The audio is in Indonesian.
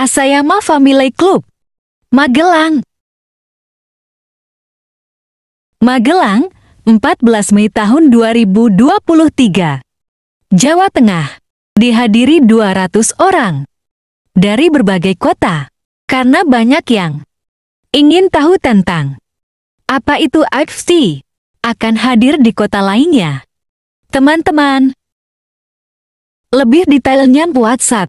Asayama Family Club Magelang Magelang, 14 Mei tahun 2023 Jawa Tengah Dihadiri 200 orang Dari berbagai kota Karena banyak yang Ingin tahu tentang apa itu IFC? Akan hadir di kota lainnya. Teman-teman, lebih detailnya WhatsApp